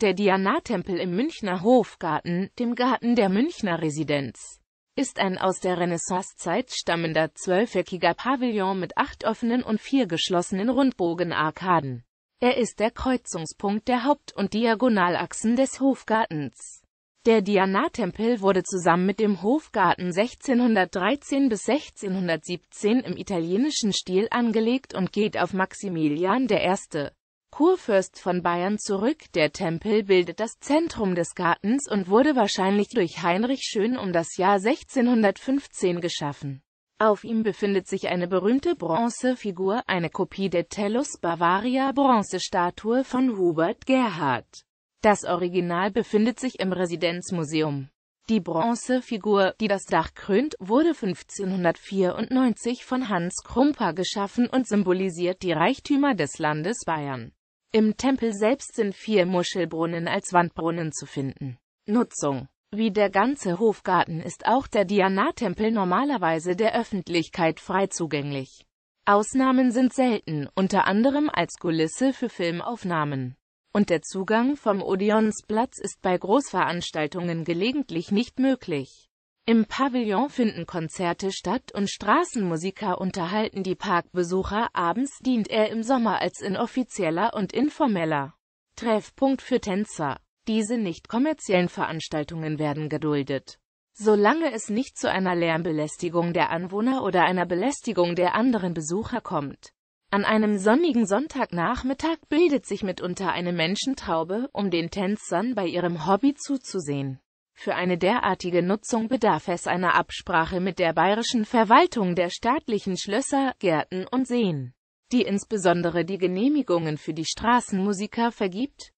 Der Diana-Tempel im Münchner Hofgarten, dem Garten der Münchner Residenz, ist ein aus der Renaissancezeit stammender zwölfeckiger Pavillon mit acht offenen und vier geschlossenen Rundbogenarkaden. Er ist der Kreuzungspunkt der Haupt- und Diagonalachsen des Hofgartens. Der Diana-Tempel wurde zusammen mit dem Hofgarten 1613 bis 1617 im italienischen Stil angelegt und geht auf Maximilian I. Kurfürst von Bayern zurück. Der Tempel bildet das Zentrum des Gartens und wurde wahrscheinlich durch Heinrich Schön um das Jahr 1615 geschaffen. Auf ihm befindet sich eine berühmte Bronzefigur, eine Kopie der Tellus Bavaria Bronzestatue von Hubert Gerhard. Das Original befindet sich im Residenzmuseum. Die Bronzefigur, die das Dach krönt, wurde 1594 von Hans Krumper geschaffen und symbolisiert die Reichtümer des Landes Bayern. Im Tempel selbst sind vier Muschelbrunnen als Wandbrunnen zu finden. Nutzung Wie der ganze Hofgarten ist auch der Diana-Tempel normalerweise der Öffentlichkeit frei zugänglich. Ausnahmen sind selten, unter anderem als Kulisse für Filmaufnahmen. Und der Zugang vom Odeonsplatz ist bei Großveranstaltungen gelegentlich nicht möglich. Im Pavillon finden Konzerte statt und Straßenmusiker unterhalten die Parkbesucher. Abends dient er im Sommer als inoffizieller und informeller Treffpunkt für Tänzer. Diese nicht kommerziellen Veranstaltungen werden geduldet. Solange es nicht zu einer Lärmbelästigung der Anwohner oder einer Belästigung der anderen Besucher kommt. An einem sonnigen Sonntagnachmittag bildet sich mitunter eine Menschentraube, um den Tänzern bei ihrem Hobby zuzusehen. Für eine derartige Nutzung bedarf es einer Absprache mit der bayerischen Verwaltung der staatlichen Schlösser, Gärten und Seen, die insbesondere die Genehmigungen für die Straßenmusiker vergibt.